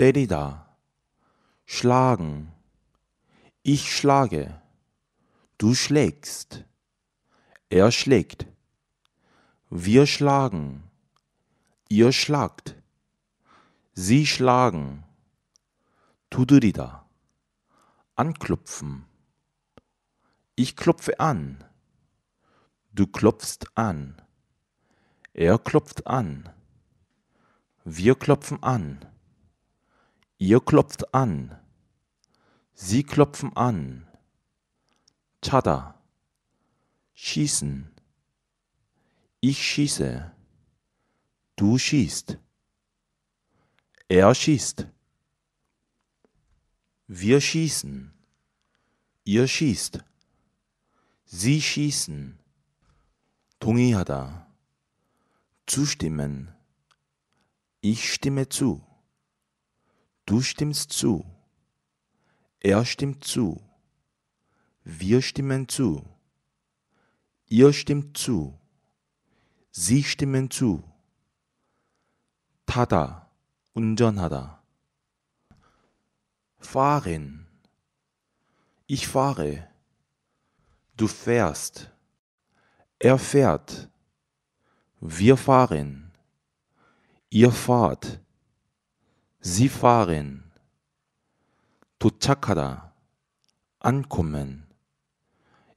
때리다, schlagen, ich schlage, du schlägst, er schlägt, wir schlagen, ihr schlagt, sie schlagen, 두드리다, anklopfen, ich klopfe an, du klopfst an, er klopft an, wir klopfen an. Ihr klopft an. Sie klopfen an. Chada. Schießen. Ich schieße. Du schießt. Er schießt. Wir schießen. Ihr schießt. Sie schießen. Tungihada. zustimmen. Ich stimme zu. Du stimmst zu. Er stimmt zu. Wir stimmen zu. Ihr stimmt zu. Sie stimmen zu. 타다, 운전하다. fahren. Ich fahre. Du fährst. Er fährt. Wir fahren. Ihr fahrt. Sie Seefahren, 도착하다, ankommen.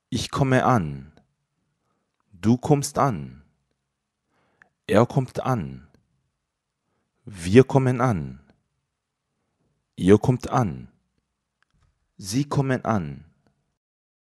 Ich komme an. Du kommst an. Er kommt an. Wir kommen an. Ihr kommt an. Sie kommen an.